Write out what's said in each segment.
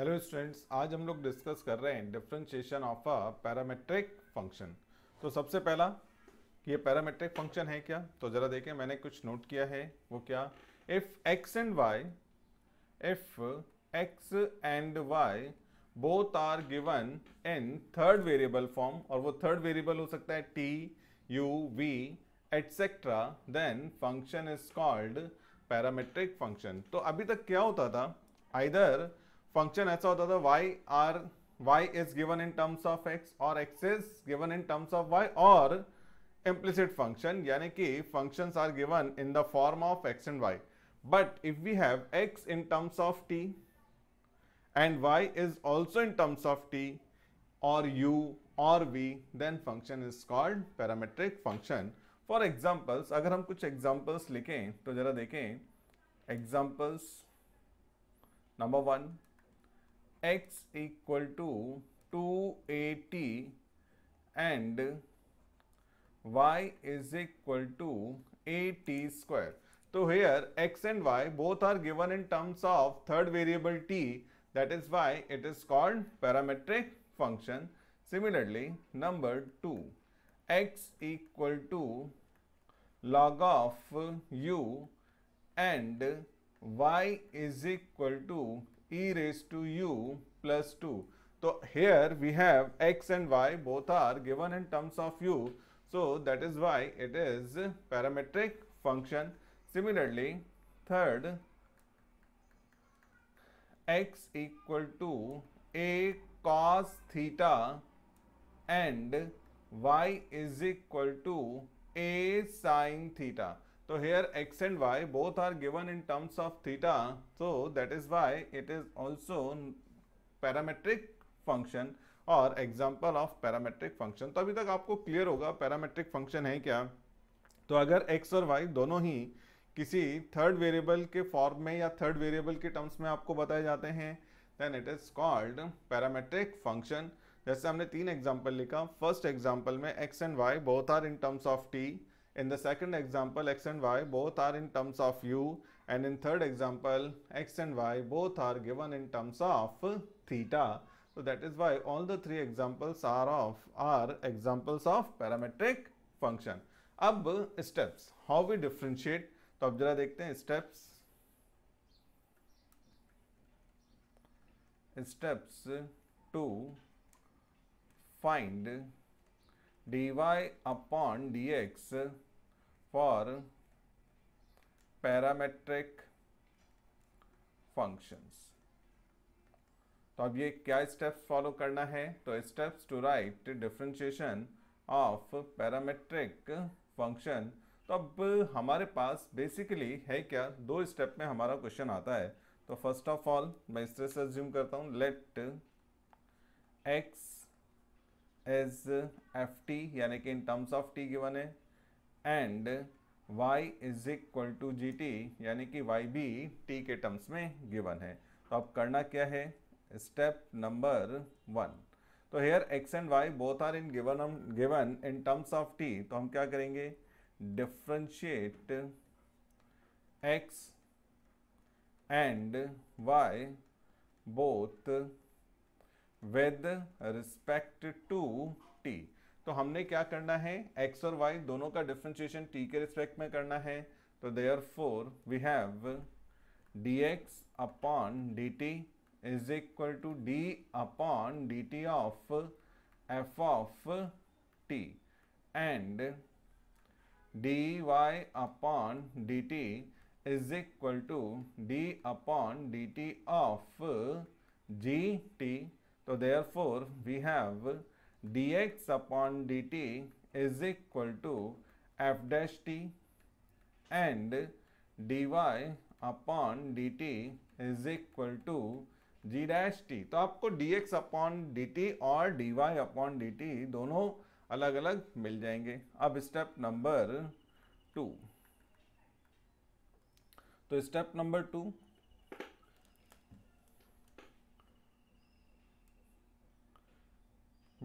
Hello students आज हम लोग डिस्कस कर रहे हैं differentiation of a parametric function तो सबसे पहला कि ये पैरामेट्रिक फंक्शन है क्या तो ज़रा देखें मैंने कुछ नोट किया है वो क्या if x and y if x and y both are given in third variable form और वो थर्ड वेरिएबल हो सकता है t u v etcetera then function is called parametric function तो अभी तक क्या होता था आइदर फंक्शन ऐसा होता था y are y is given in terms of x or x is given in terms of y or implicit function यानी कि functions are given in the form of x and y. But if we have x in terms of t and y is also in terms of t or u or v then function is called parametric function. For examples अगर हम कुछ examples लिखें तो जरा देखें examples number one x equal to 280 and y is equal to 80 square. So here x and y both are given in terms of third variable t that is why it is called parametric function. Similarly number 2 x equal to log of u and y is equal to e raised to u plus 2. So here we have x and y both are given in terms of u. So that is why it is parametric function. Similarly, third x equal to a cos theta and y is equal to a sin theta. तो here x and y both are given in terms of theta So that is why it is also parametric function और example of parametric function तो अभी तक आपको clear होगा parametric function है क्या तो अगर x और y दोनों ही किसी थर्ड वेरिएबल के फॉर्म में या थर्ड वेरिएबल के टर्म्स में आपको बताए जाते हैं then it is called parametric function जैसे हमने तीन एग्जाम्पल लिखा फर्स्ट एग्जाम्पल में x and y both are in terms of t In the second example, x and y both are in terms of u and in third example, x and y both are given in terms of theta. So that is why all the three examples are of are examples of parametric function. Now steps, how we differentiate So अब जरा देखते steps. Steps to find dy upon dx for parametric functions तो अब ये क्या steps follow करना है तो steps to write differentiation of parametric function तो अब हमारे पास बेसिकली है क्या दो स्टेप में हमारा क्वेश्चन आता है तो फर्स्ट ऑफ ऑल मैं इस तरह से एज्यूम करता हूँ let x as f t यानी कि in terms of t given है and y is equal to g t यानी कि y भी t के टर्म्स में गिवन है तो अब करना क्या है स्टेप नंबर वन तो here x and y both are in given given in terms of t तो हम क्या करेंगे differentiate x and y both with respect to t तो हमने क्या करना है एक्स और वाई दोनों का डिफ्रेंशिएशन टी के रिस्पेक्ट में करना है तो therefore we have d x upon d t is equal to d upon d t of f of t and d y upon d t is equal to d upon d t of g t तो therefore we have upon d t is equal to f dash t and d y upon d t is equal to g dash t तो आपको d x upon d t और d y upon d t दोनों अलग अलग मिल जाएंगे अब step number two तो step number two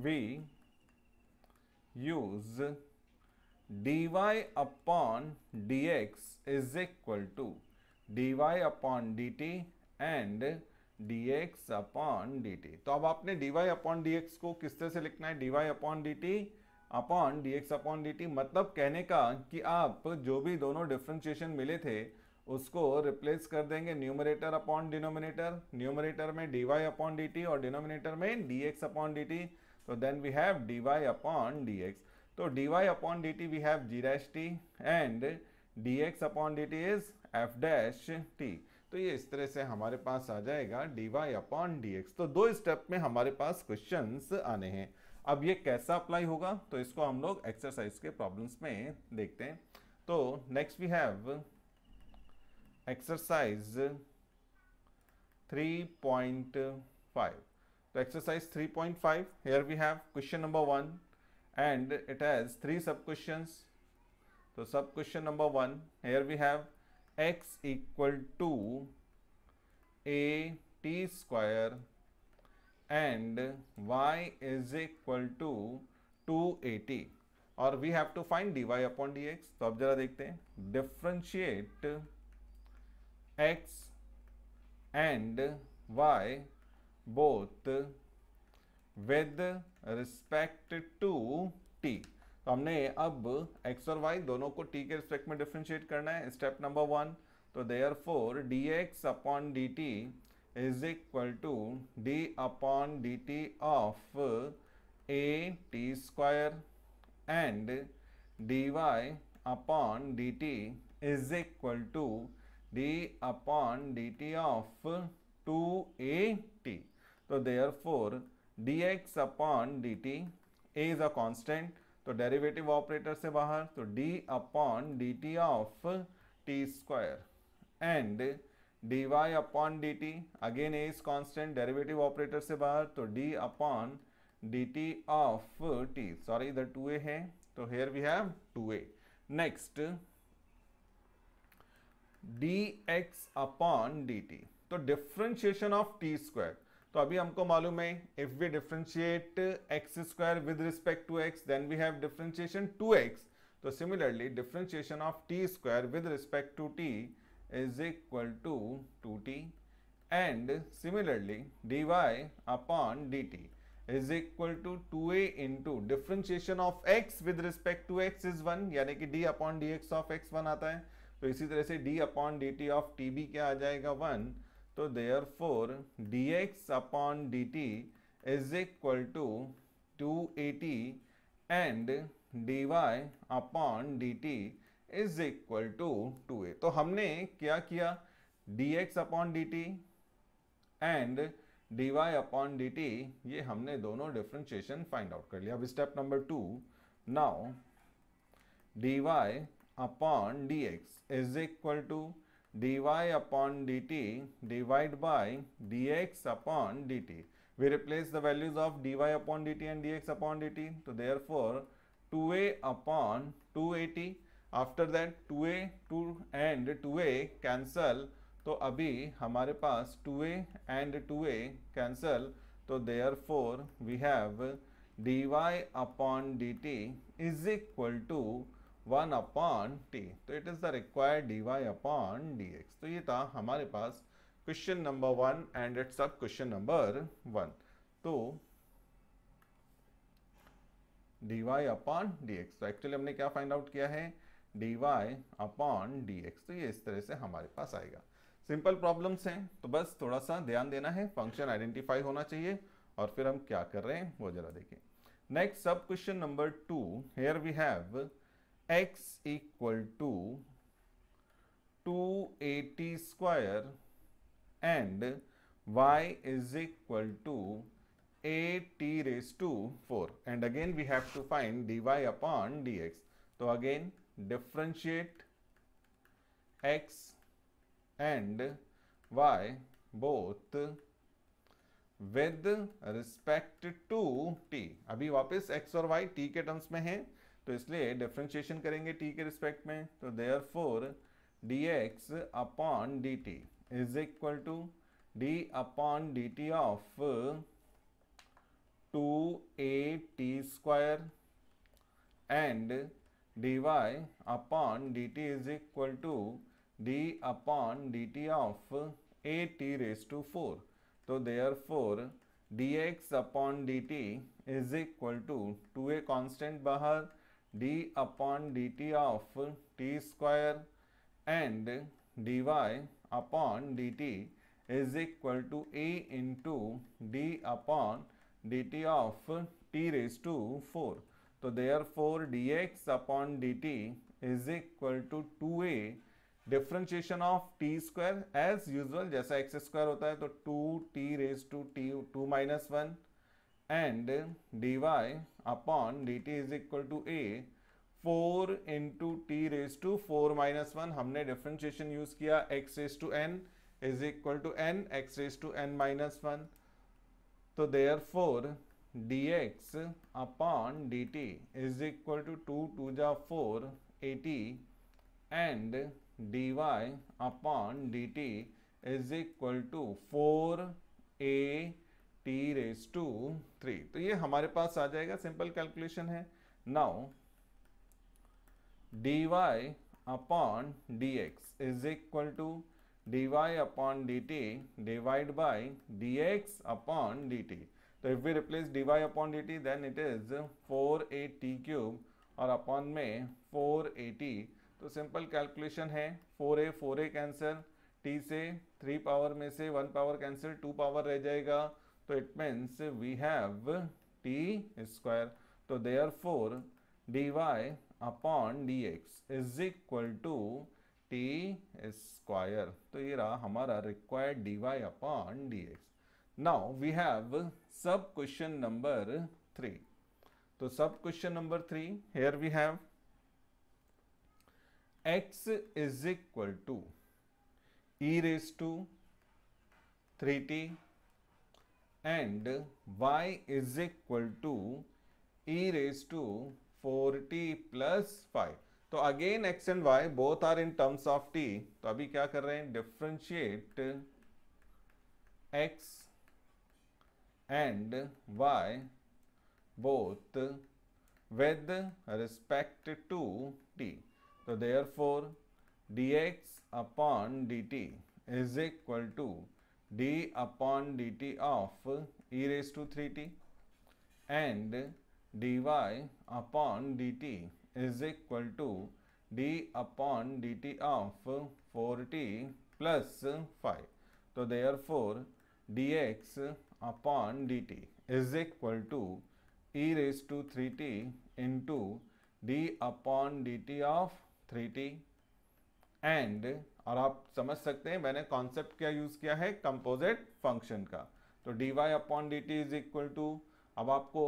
we use dy upon dx is equal to dy upon dt and dx upon dt तो अब आपने dy अपॉन dx को किस तरह से लिखना है dy upon dt upon dx upon dt मतलब कहने का कि आप जो भी दोनों डिफ्रेंशिएशन मिले थे उसको रिप्लेस कर देंगे न्यूमरेटर अपॉन डिनोमिनेटर न्यूमरेटर में dy अपॉन dt और डिनोमिनेटर में dx upon dt So then we have dy upon dx. So dy upon dt we have g dash t and dx upon dt is f dash t. तो ये इस तरह से हमारे पास आ जाएगा dy अपॉन dx तो दो स्टेप में हमारे पास क्वेश्चंस आने हैं अब ये कैसा अप्लाई होगा तो इसको हम लोग एक्सरसाइज के प्रॉब्लम्स में देखते हैं तो next we have exercise 3.5 So exercise 3.5, here we have question number 1 and it has 3 sub questions. So sub question number 1, here we have x equal to a t square and y is equal to 280 Or we have to find dy upon dx. So x तो अब जरा देखते हैं differentiate both with respect to t तो हमने अब x और Y दोनों को टी के रिस्पेक्ट में डिफ्रेंशिएट करना है स्टेप नंबर वन तो therefore d x upon d t is equal to d upon d t of a t square and d y upon d t is equal to d upon d t of two a तो therefore d x upon d t a is a constant तो derivative operator से बाहर तो d upon d t of t square and d y upon d t again a is constant derivative operator से बाहर तो d upon d t of t sorry इधर two a है तो here we have two a next d x upon d t तो differentiation of t square तो अभी हमको मालूम है if we differentiate x square with respect to x then we have differentiation two x तो similarly differentiation of t square with respect to T is equal to two is equal to 2t upon d t is equal to two a into differentiation of x with respect to x is one यानी कि d upon d x of x one आता है तो इसी तरह से d upon d t of t tb क्या आ जाएगा वन तो therefore d x upon d t is equal to two a t and d y upon d t is equal to two a तो हमने क्या किया d x upon d t and d y upon d t ये हमने दोनों differentiation find out कर लिया अब step number two now d y upon d x is equal to dy upon dt divided by dx upon dt. We replace the values of dy upon dt and dx upon dt. So therefore 2a upon 2at. After that 2a 2 and 2a cancel. तो अभी हमारे पास 2a and 2a cancel तो therefore we have dy upon dt is equal to one upon t तो it is the required d y upon d x तो ये था हमारे पास question number one and it's sub question number one तो d y upon d x तो actually हमने क्या फाइंड आउट किया है d y upon d x तो ये इस तरह से हमारे पास आएगा सिंपल प्रॉब्लम्स हैं तो बस थोड़ा सा ध्यान देना है फंक्शन आइडेंटिफाई होना चाहिए और फिर हम क्या कर रहे हैं वो जरा देखें next sub question number two here we have x equal to 280 square and y is equal to a t raised to 4 and again we have to find dy upon dx. So again differentiate x and y both with respect to t. अभी वापस x और y t के terms में हैं तो इसलिए differentiation करेंगे T के रिस्पेक्ट में तो therefore d x upon d t is equal to d upon d t of two a t square and d y upon d t is equal to d upon d t of a t raise to four तो therefore d x upon d t is equal to two a constant बाहर d upon d t of t square and d y upon d t is equal to a into d upon d t of t raise to four तो therefore d x upon d t is equal to two a differentiation of t square as usual जैसा x square होता है तो two t raise to t two minus one and d y upon d t is equal to a four into t raise to four minus one हमने differentiation use किया x raise to n is equal to n x raise to n minus one तो therefore d x upon d t is equal to two two जा four a t and d y upon d t is equal to four a t raise to three तो ये हमारे पास आ जाएगा simple calculation है now d y upon d x is equal to d y upon d t divide by d x upon d t तो if we replace d y upon d t then it is four a t cube और upon में four a t तो simple calculation है four a four a cancel t से three power में से one power cancel two power रह जाएगा तो it means we have t square. So तो therefore dy upon dx is equal to t square तो ये रहा हमारा required d y upon d x now we have sub question number three तो sub question number three here we have x is equal to e raise to three t and y is equal to e raised to 40 plus plus 5. So again x and y both are in terms of t. So abhi kya kar rahe Differentiate x and y both with respect to t. So therefore dx upon dt is equal to d upon dt of e raised to 3t and dy upon dt is equal to d upon dt of 4t plus 5. So, therefore, dx upon dt is equal to e raised to 3t into d upon dt of 3t and और आप समझ सकते हैं मैंने concept क्या use किया है composite function का तो d y upon d t is equal to अब आपको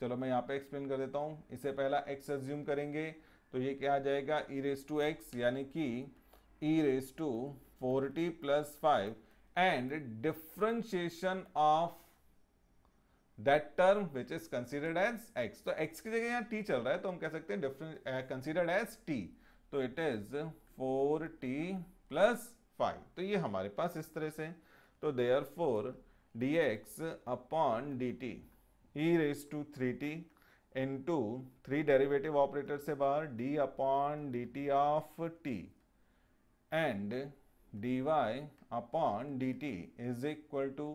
चलो मैं यहाँ पे एक्सप्लेन कर देता हूँ इससे पहला एक्स एज्यूम करेंगे तो ये क्या आ जाएगा ई रेस टू एक्स यानी कि e raise to t plus five and differentiation of that term which is considered as x तो एक्स की जगह यहाँ टी चल रहा है तो हम कह सकते हैं डिफरेंट कंसिडर्ड एज टी तो it is four t plus five तो ये हमारे पास इस तरह से तो therefore d x upon d t e raise to three t into three derivative operator से बाहर d upon d t of t and d y upon d t is equal to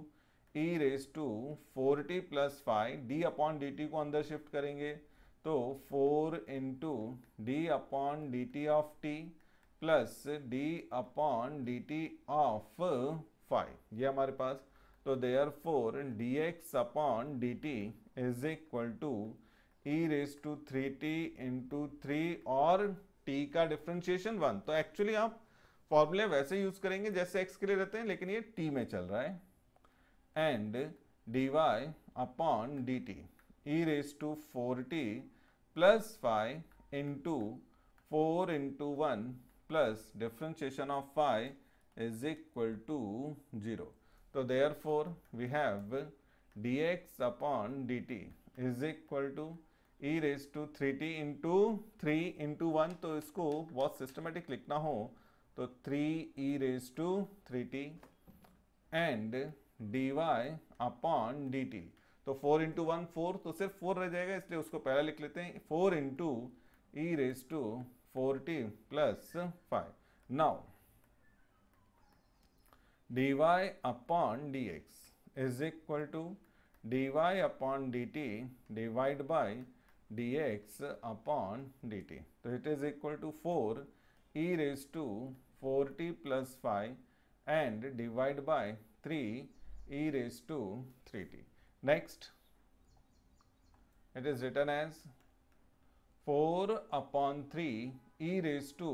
e raise to four t plus five d upon d t को अंदर shift करेंगे तो four into d upon d t of t plus d upon d t of five ये हमारे पास तो therefore d x upon d t is equal to e raise to three t into three और t का differentiation one तो actually आप फॉर्मूले वैसे यूज करेंगे जैसे एक्स के लिए रहते हैं लेकिन ये टी में चल रहा है and d y upon d t e raise to four t plus five into four into one plus differentiation of phi is equal to 0. So therefore we have dx d dt is equal to e raise to three t into three into one तो इसको बहुत systematic लिखना हो तो three e raise to three t and d y upon d t तो four into one four तो सिर्फ four रह जाएगा इसलिए उसको पहला लिख लेते हैं four into e raise to 40 plus 5. Now, dy upon dx is equal to dy upon dt divided by dx upon dt. So, it is equal to 4 e raised to 40 plus 5 and divided by 3 e raised to 3t. Next, it is written as 4 upon 3 e raised to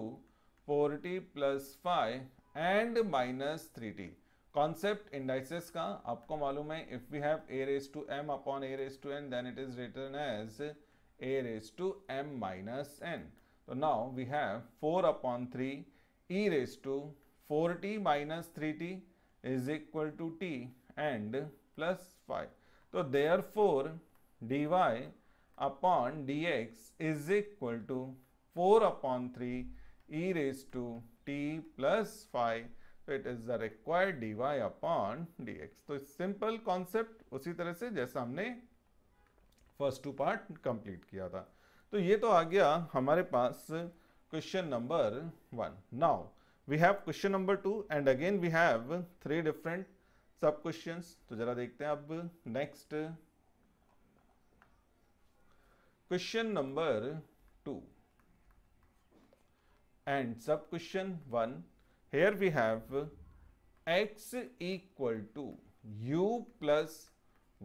4t plus five and minus three t concept indices का आपको मालूम है if we have a raise to m upon a raise to n then it is written as a raise to m minus n तो now we have four upon three e raise to four t minus three t is equal to t and plus five तो therefore d y upon d x is equal to 4 upon 3 e raised to t plus phi तो it is the required d y upon d x तो simple concept उसी तरह से जैसा हमने first two part complete किया था तो ये तो आ गया हमारे पास question number one now we have question number two and again we have three different sub question तो जरा देखते हैं अब next question number two and sub question one here we have x equal to u plus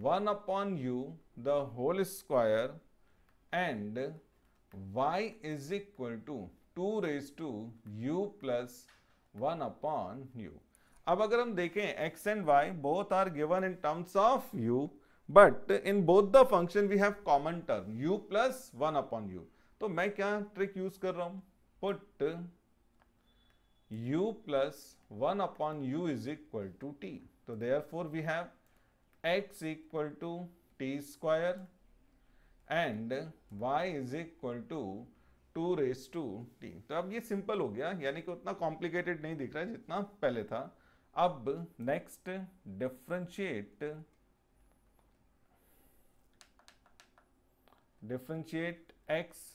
one upon u the whole square and y is equal to two raise to u plus one upon u अब अगर हम देखें x and y both are given in terms of u but in both the function we have common term u plus one upon u तो मैं क्या trick use कर रहा हूं put u plus 1 upon u is equal to t. So, therefore, we have x equal to t square and y is equal to two raise to t तो अब ये simple हो गया यानी कि उतना कॉम्प्लिकेटेड नहीं दिख रहा है जितना पहले था अब next differentiate differentiate x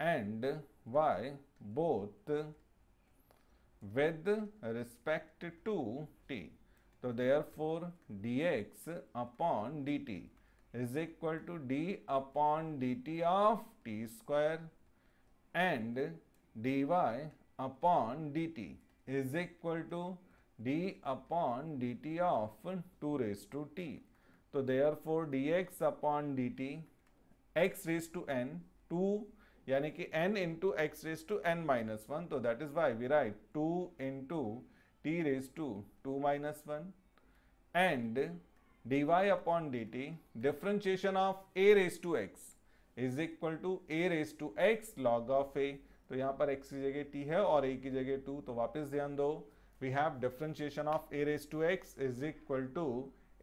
and y both with respect to t. So, therefore, dx upon dt is equal to d upon dt of t square and dy upon dt is equal to d upon dt of 2 raised to t. So, therefore, dx upon dt x raised to n 2 यानी कि n into x raise to n minus one तो that is y we write two into t raise to two minus one and d y upon d t differentiation of a raise to x is equal to a raise to x log of a तो यहाँ पर x की जगह t है और a की जगह 2 तो वापस ध्यान दो we have differentiation of a raise to x is equal to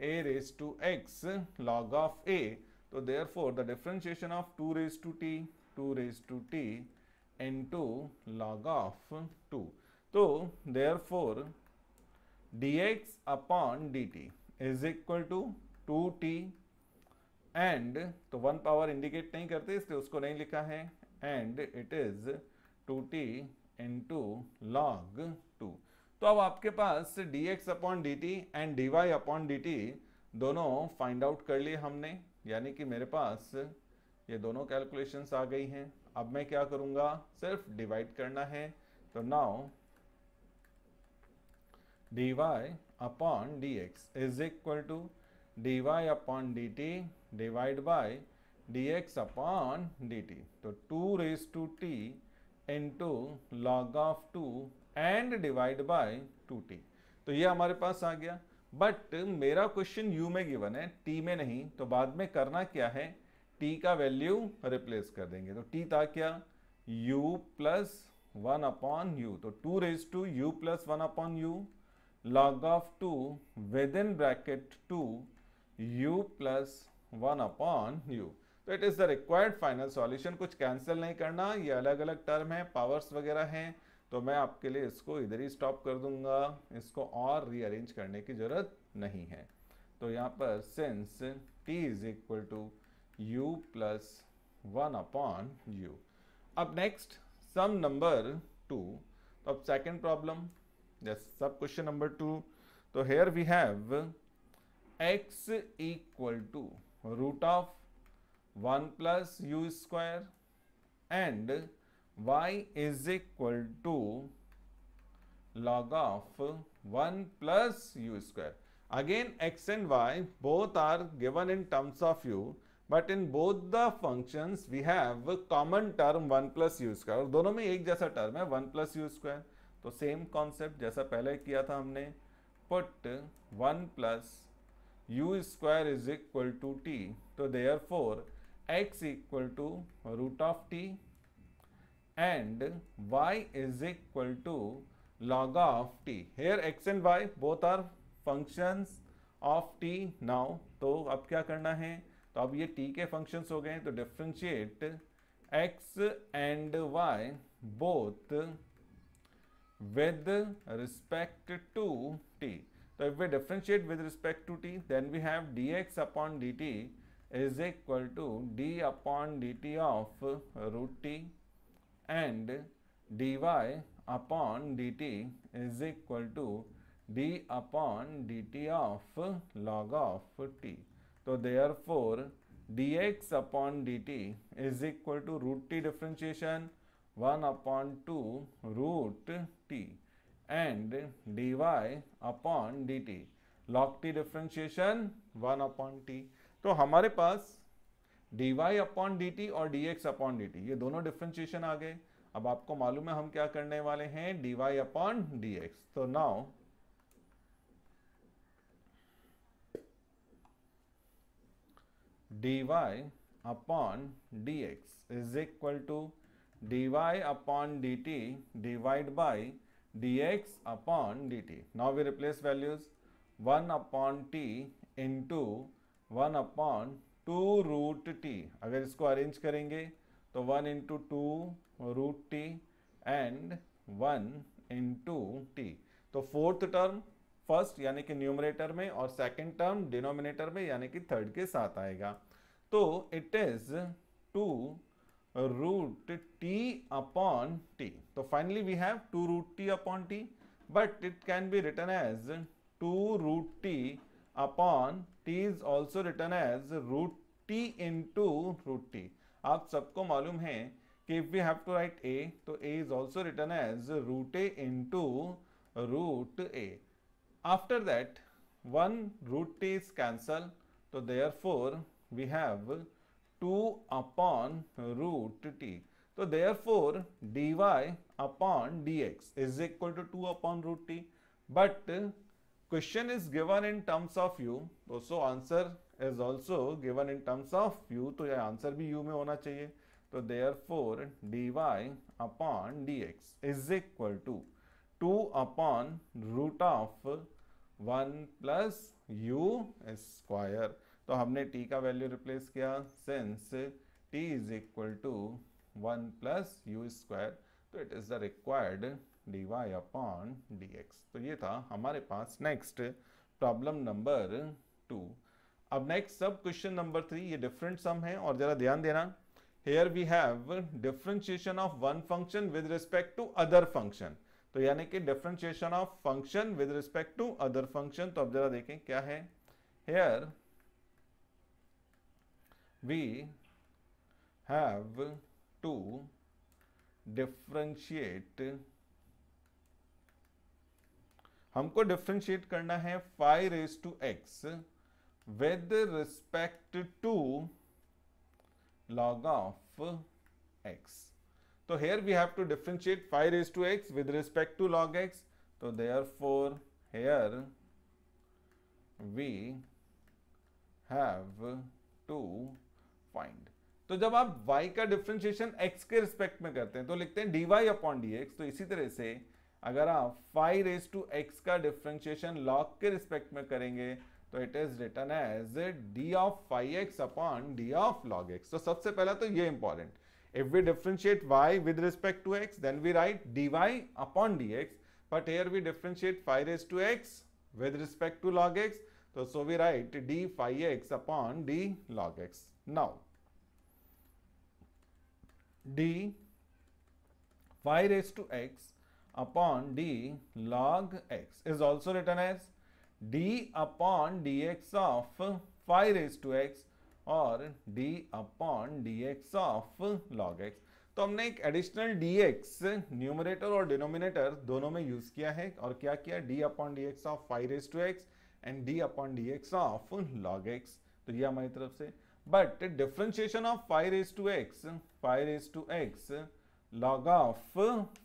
a raise to x log of a तो therefore the differentiation of two raise to t two log of two तो log for d x upon d t is equal to two t and तो one power indicate नहीं करते इसलिए उसको नहीं लिखा है and it is two t into log to तो अब आपके पास d x upon d t and d y upon d t दोनों फाइंड आउट कर लिए हमने यानी कि मेरे पास ये दोनों कैलकुलेशंस आ गई हैं अब मैं क्या करूंगा सिर्फ डिवाइड करना है तो now d y upon d x is equal to d y upon d t divide by d x upon d t तो two raise to t into log of two and divide by two t तो ये हमारे पास आ गया but मेरा question u में given है टी में नहीं तो बाद में करना क्या है टी का वैल्यू रिप्लेस कर देंगे तो टी था क्या u plus one upon u तो two raise to u plus one upon u log of two within bracket two u plus one upon u तो it is the required final solution कुछ cancel नहीं करना ये अलग अलग term है powers वगैरह हैं तो मैं आपके लिए इसको इधर ही स्टॉप कर दूंगा इसको और रीअरेंज करने की ज़रूरत नहीं है तो यहाँ पर since t is equal to u plus 1 upon u. Up next, some number 2. Up second problem, Yes, sub question number 2. So here we have x equal to root of 1 plus u square and y is equal to log of 1 plus u square. Again x and y both are given in terms of u. But in both the function we have common term one plus u square और दोनों में एक जैसा term है one plus u square तो same concept जैसा पहले किया था हमने put one plus u square is equal to t तो therefore x equal to root of t and y is equal to log of t here x and y both are functions of T now तो अब क्या करना है तो अब ये T के फंक्शंस हो गए तो differentiate x and y both with respect to t तो if we differentiate with respect to t then we have d x upon d t is equal to upon d t of root t and d y upon d t is equal to d upon d t of log of t तो therefore d x upon d t is equal to root t differentiation one upon two root t and d y upon d t log t differentiation one upon t तो हमारे पास d y upon d t और d x upon d t ये दोनों differentiation आ गए अब आपको मालूम है हम क्या करने वाले हैं d y upon d x तो now dy upon dx is equal to dy upon dt divided by dx upon dt. Now we replace values 1 upon t into 1 upon 2 root t. अगर इसको अरेंज करेंगे तो 1 into two root t and 1 into t तो fourth term first यानी कि numerator में और second term denominator में यानी कि थर्ड के साथ आएगा तो it is two root t upon t तो finally we have two root t upon t but it can be written as two root t upon t is also written as root t into root t आप सबको मालूम है कि if we have to write a तो a is also written as root a into root a after that one root t is cancel तो therefore we have 2 upon root t. So therefore dy upon dx is equal to 2 upon root t. But question is given in terms of u. So answer is also given in terms of u. So यह answer भी u में होना चाहिए. तो therefore dy upon dx is equal to 2 upon root of 1 plus u square. तो हमने t का value replace किया since t is equal to one plus u square तो it is the required d y upon d x तो ये था हमारे पास नेक्स्ट प्रॉब्लम नंबर टू अब next sub question number three ये डिफरेंट सम है और ज़रा ध्यान देना here we have differentiation of one function with respect to other function तो यानी कि differentiation of function with respect to other function तो अब जरा देखें क्या है here we have to differentiate हमको डिफ्रेंशिएट करना है five raise to x with respect to log of x तो here we have to differentiate five raise to x with respect to log x तो therefore here we have to defined तो जब आप Y का differentiation x के respect में करते हैं तो लिखते हैं डीवाई अपॉन डी तो इसी तरह से अगर आप फाइव रेस टू एक्स का डिफ्रेंशिएशन लॉग के रिस्पेक्ट में करेंगे तो it is written as d of five x upon d of log x तो सबसे पहला तो ये important if we differentiate y with respect to x then we write d y upon d x but here we differentiate five raise to x with respect to log x तो so we write d five x upon d log x now d phi raised to x upon d log x is also written as d upon dx of phi raised to x और d upon dx of log x तो हमने एक additional dx numerator और denominator दोनों में use किया है और क्या किया d upon dx of five raise to x and d upon dx of log x तो ये हमारी तरफ से but differentiation of five raise to x five raised to x log of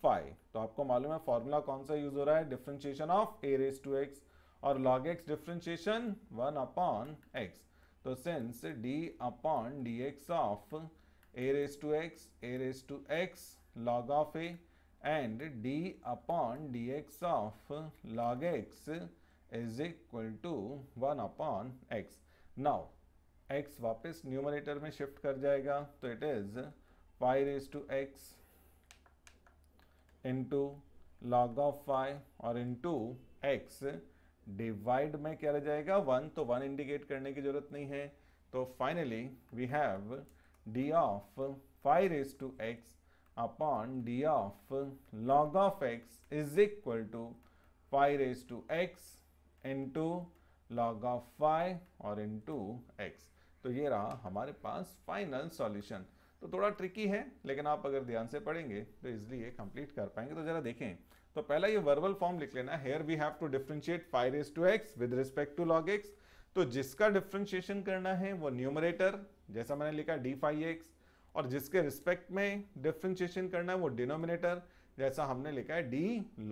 five तो आपको मालूम है फॉर्मूला कौन सा यूज हो रहा है differentiation of a raise to x और log x differentiation one upon x तो since d upon d x of a raise to x a raise to x log of a and d upon d x of log x is equal to one upon x now x वापस numerator में shift कर जाएगा तो it is pi raise to x into log of five और into x divide में क्या रह जाएगा वन तो वन इंडिकेट करने की जरूरत नहीं है तो finally we have d of five raise to x upon d of log of x is equal to five raise to x into log of five और इंटू एक्स तो ये रहा हमारे पास फाइनल सॉल्यूशन तो थोड़ा ट्रिकी है लेकिन आप अगर ध्यान से पढ़ेंगे तो इजिली ये कंप्लीट कर पाएंगे तो जरा देखें तो पहला ये वर्बल फॉर्म लिख लेना here we have to differentiate five s to x with respect to log x तो जिसका डिफ्रेंशिएशन करना है वो न्यूमरेटर जैसा मैंने लिखा डी फाइव एक्स और जिसके रिस्पेक्ट में डिफ्रेंशिएशन करना है वो डिनोमिनेटर जैसा हमने लिखा है डी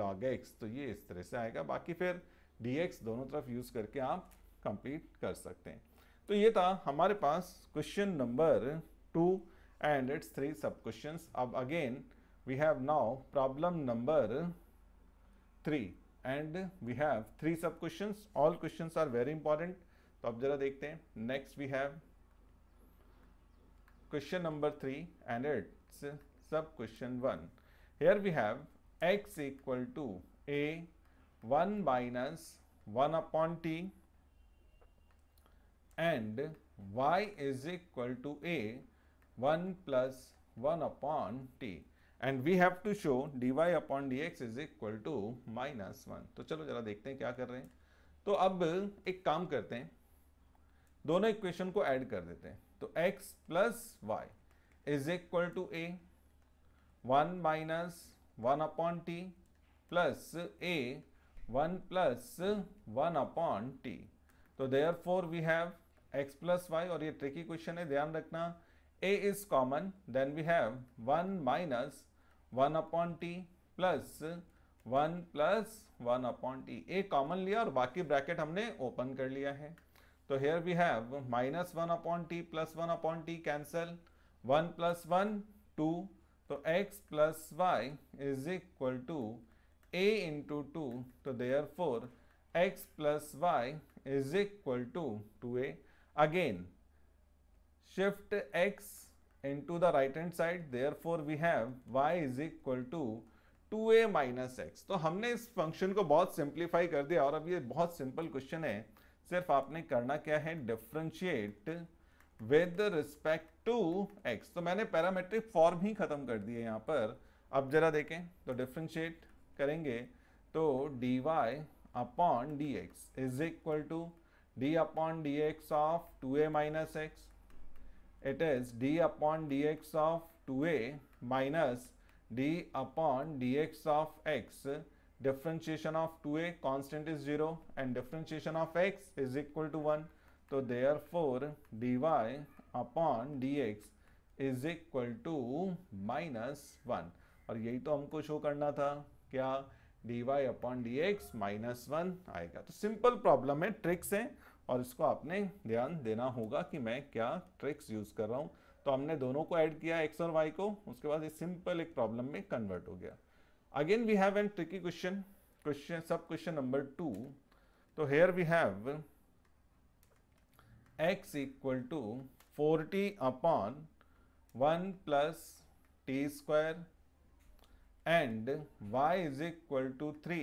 लॉग एक्स तो ये इस तरह से आएगा बाकी फिर डी एक्स दोनों तरफ यूज करके आप कंप्लीट कर सकते हैं तो ये था हमारे पास question number two and it's three sub question अब again we have now problem number three and we have three sub question all question are very important तो अब जरा देखते हैं next we have question number three and it's sub question one here we have x equal to a one minus one upon t and y is equal to a 1 plus 1 upon t and we have to show d y upon d x is equal to minus one तो चलो जरा देखते हैं क्या कर रहे हैं तो अब एक काम करते हैं दोनों इक्वेशन को ऐड कर देते हैं तो x plus y is equal to a one minus one upon t plus a one plus one upon t तो therefore we have x plus y और ये ट्रिकी क्वेश्चन है ध्यान रखना a is common then we have one minus one upon t plus one plus one upon t a common लिया और बाकी bracket हमने ओपन कर लिया है तो here we have minus one upon t plus one upon t cancel one plus one two तो x plus y is equal to a into two तो therefore x plus y is equal to two a Again, shift x into the right hand side. Therefore, we have y is equal to 2a minus x तो हमने इस function को बहुत simplify कर दिया और अब ये बहुत सिंपल क्वेश्चन है सिर्फ आपने करना क्या है differentiate with respect to x तो मैंने पैरामेट्रिक फॉर्म ही खत्म कर दिए यहाँ पर अब जरा देखें तो डिफ्रेंशिएट करेंगे तो dy y upon d x is equal to d upon dx of 2a minus x. It is d upon dx of 2a minus d upon dx of x. Differentiation of 2a constant is 0 and differentiation of x is equal to 1. So therefore dy upon dx is equal to minus one और यही तो हमको show करना था क्या d y upon d x minus one आएगा तो simple problem है ट्रिक्स हैं और इसको आपने ध्यान देना होगा कि मैं क्या ट्रिक्स यूज़ कर रहा हूँ तो हमने दोनों को ऐड किया एक्स और वाई को उसके बाद ये सिंपल एक प्रॉब्लम में कन्वर्ट हो गया again we have an tricky question question sub question number two तो here we have x equal to forty upon one plus t square and y is equal to three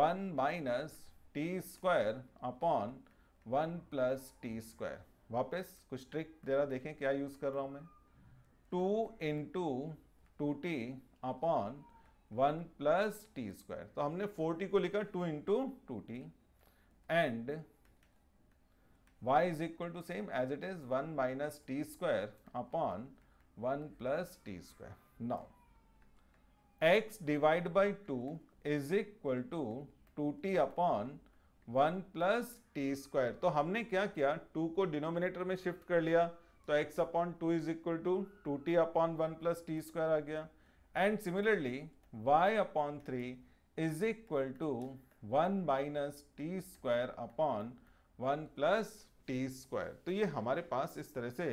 one minus t square upon one plus t square वापस कुछ trick जरा देखें क्या use कर रहा हूं मैं two into two t upon one plus t square तो हमने फोर टी को लिखा two into two t and y is equal to same as it is one minus t square upon one plus t square now x divide by two is equal to two t upon one plus t square तो हमने क्या किया to को denominator में shift कर लिया तो x upon two is equal to two t upon one plus t square आ गया and similarly y upon three is equal to one minus t square upon one plus t square तो ये हमारे पास इस तरह से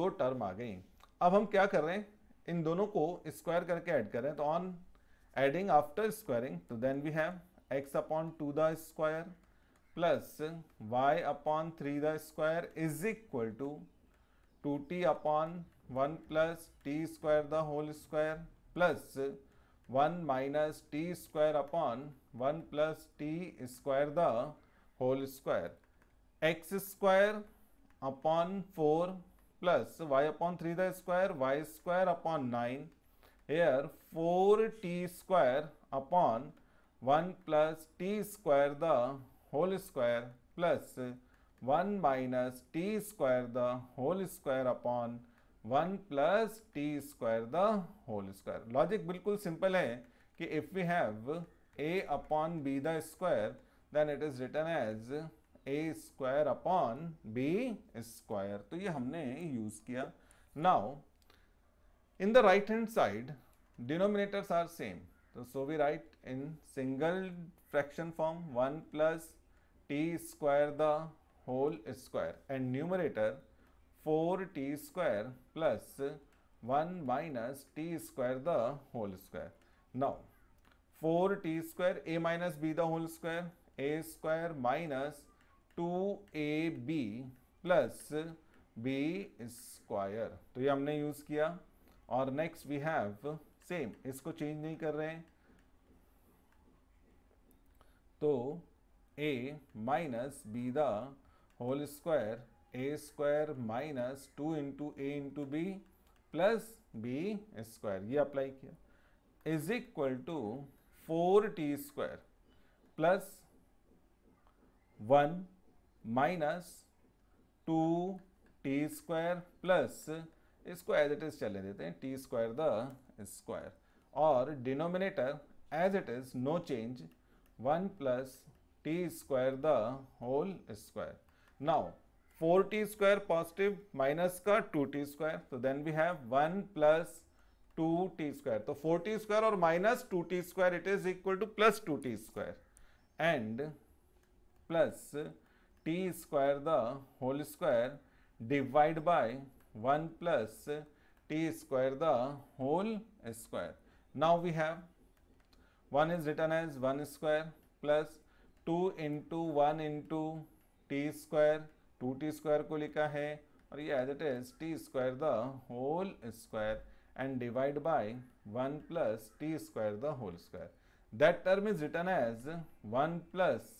दो टर्म आ गई अब हम क्या कर रहे हैं इन दोनों को स्क्वायर करके ऐड कर रहे हैं तो ऑन एडिंग आफ्टर स्क्वायरिंग तो then we have x upon two the square plus y upon 3 the square is equal to 2t upon 1 plus t square the whole square plus 1 minus t square upon 1 plus t square the whole square x square upon 4 plus y upon 3 the square y square upon 9 here 4t square upon 1 plus t square the whole square plus one minus t square the whole square upon one plus t square the whole square logic बिल्कुल simple है कि if we have a upon b the square then it is written as a square upon b square तो ये हमने use किया now in the right hand side denominators are same तो so we write in single fraction form one plus t square the whole square and numerator four t square plus one minus t square the whole square now four t square a minus b the whole square a square minus two a b plus b square तो ये हमने use किया और next we have same इसको change नहीं कर रहे हैं तो a minus b the whole square a square minus two into a into b plus b square ये अप्लाई किया is equal to four t square plus one minus two t square plus इसको as it is चले देते हैं t square the square और denominator as it is no change one plus t square the whole square. Now 4t square positive minus ka 2t square. So then we have 1 plus 2t square. So 4t square or minus 2t square it is equal to plus 2t square and plus t square the whole square divide by 1 plus t square the whole square. Now we have 1 is written as 1 square plus two into one into t square two t square को लिखा है और ये as it is t square the whole square and divide by one plus t square the whole square that term is written as one plus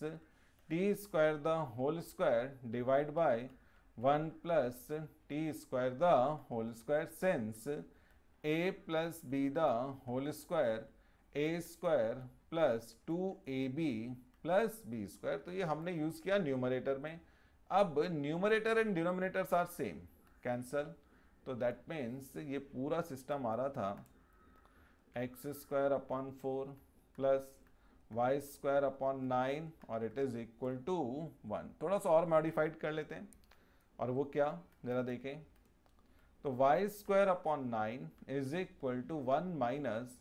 t square the whole square divide by one plus t square the whole square since a plus b the whole square a square plus two a b plus b square तो ये हमने use किया numerator में अब numerator and denominator are same cancel तो that means ये पूरा system आ रहा था x square upon four plus y square upon nine और it is equal to one थोड़ा सा और मॉडिफाइड कर लेते हैं और वो क्या ज़रा देखें तो y square upon nine is equal to one minus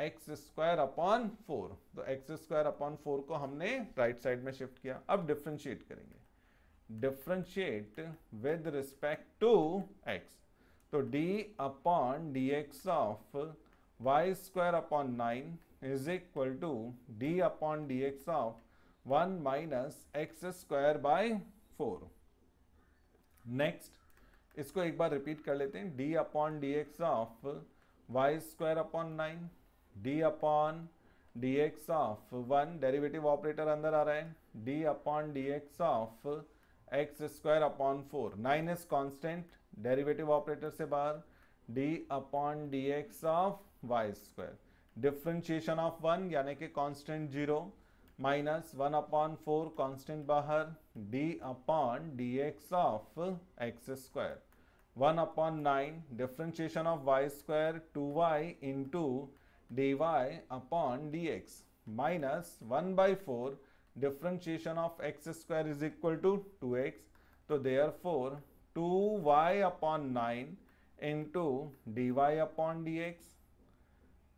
x square upon four तो एक्स स्क्वायर अपॉन फोर को हमने राइट right साइड में शिफ्ट किया अब डिफ्रेंशिएट करेंगे differentiate with respect to x तो d upon d x of y square upon nine is equal to d upon d x of one minus x square by four next इसको एक बार repeat कर लेते हैं D upon d x of y square upon nine d upon d x of one derivative operator अंदर आ रहा है d upon d x of x square upon four nine is constant derivative operator से बाहर d upon d x of y square differentiation of one यानी कि constant zero minus one upon four constant बाहर d upon d x of x square one upon nine differentiation of y square two y into dy upon dx minus 1 by 4 differentiation of x square is equal to 2x. So therefore 2y upon 9 into dy upon dx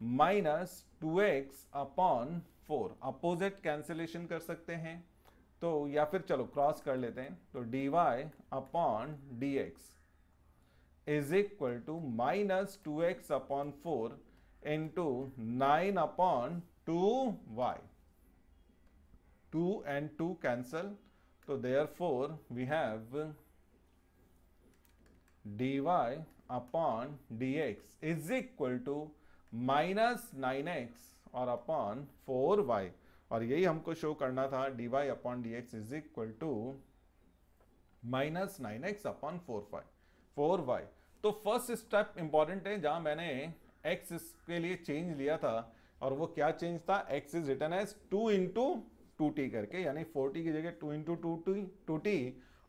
minus 2x upon 4. Opposite cancellation kar sakte hain. तो या फिर चलो cross कर लेते हैं तो dy y upon d x is equal to minus two x upon four two nine upon y two and two cancel तो therefore we have d y upon d x is equal to minus nine x और upon four y और यही हमको show करना था d y upon d x is equal to minus nine x upon four y four y तो first step important है जहां मैंने एक्स के लिए चेंज लिया था और वो क्या चेंज था x is written as two into two t करके यानी फोर्टी की जगह two into two two two t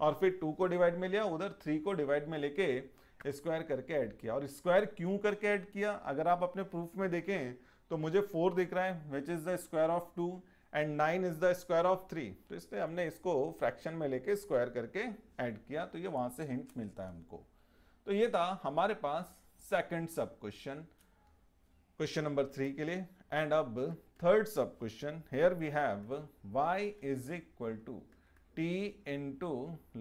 और फिर टू को डिवाइड में लिया उधर थ्री को डिवाइड में लेके स्क्वायर करके ऐड किया और स्क्वायर क्यों करके ऐड किया अगर आप अपने प्रूफ में देखें तो मुझे फोर दिख रहा है which is the square of two and nine is the square of three तो इसलिए हमने इसको फ्रैक्शन में लेके स्क्वायर करके ऐड किया तो ये वहाँ से हिंट मिलता है हमको तो ये था हमारे पास second sub question question number three के लिए एंड अब third sub question here we have y is equal to t two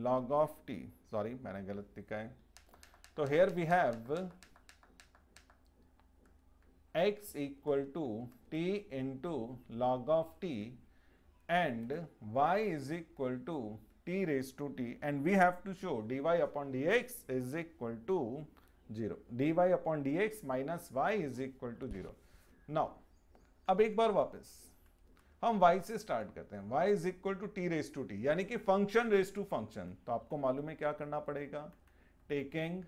log of t sorry मैंने गलत लिखा है तो here we have x equal to t into log of t and y is equal to t raise to t and we have to show d y upon d x is equal to zero D y upon d x minus y is equal to zero now अब एक बार वापस हम y से start करते हैं y is equal to t raise to t यानी कि function raise to function तो आपको मालूम है क्या करना पड़ेगा taking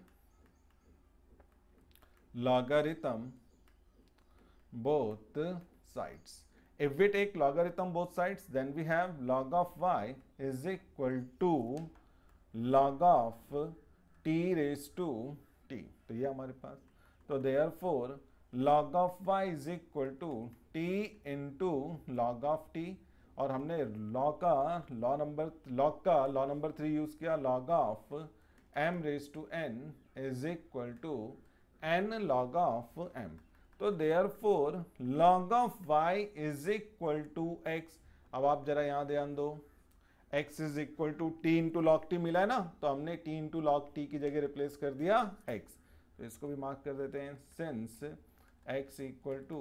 logarithm both sides if we take logarithm both sides then we have log of y is equal to log of t raise to t तो ये हमारे पास तो therefore log of y is equal to t into log of t और हमने law का law number log का law number three use किया log of m raise to n is equal to N log of m तो therefore log of y is equal to x अब आप जरा यहाँ ध्यान दो x is equal to t into log t मिला है ना तो हमने टी इंटू लॉक टी की जगह रिप्लेस कर दिया x तो इसको भी मार्क कर देते हैं since x equal to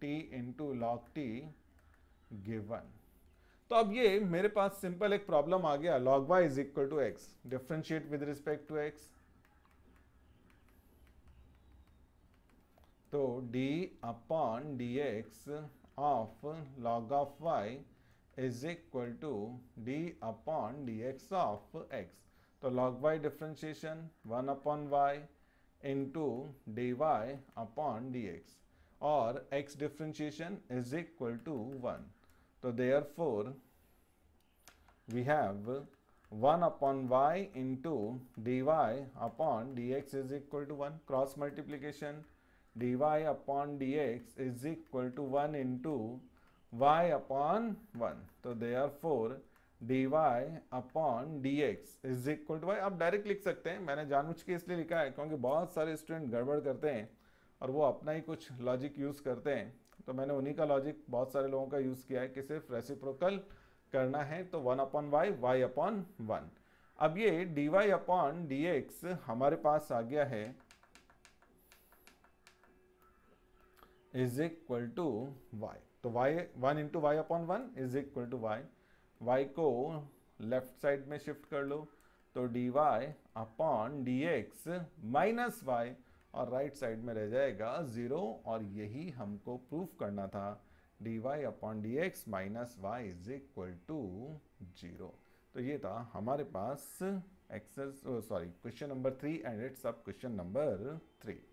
t into log t given तो अब ये मेरे पास सिंपल एक प्रॉब्लम आ गया log y is equal to x differentiate with respect to x तो d upon d x of log of y is equal to d upon dx of x. So log y differentiation 1 upon y into dy upon dx or x differentiation is equal to 1. So therefore, we have 1 upon y into dy upon dx is equal to 1 cross multiplication dy upon dx is equal to 1 into y upon 1 तो therefore dy upon dx is equal to y आप direct लिख सकते हैं मैंने जानबूझ के इसलिए लिखा है क्योंकि बहुत सारे स्टूडेंट गड़बड़ करते हैं और वो अपना ही कुछ लॉजिक यूज़ करते हैं तो मैंने उन्हीं का लॉजिक बहुत सारे लोगों का यूज़ किया है कि सिर्फ रेसिप्रोकल करना है तो one upon y y upon one अब ये d y upon d x हमारे पास आ गया है इज इक्वल टू वाई तो y one into y upon one is equal to y y को लेफ्ट साइड में शिफ्ट कर लो तो d y upon d x minus y और राइट right साइड में रह जाएगा ज़ीरो और यही हमको प्रूफ करना था d y upon d x minus y is equal to zero तो ये था हमारे पास access sorry question number three and it's अब क्वेश्चन नंबर थ्री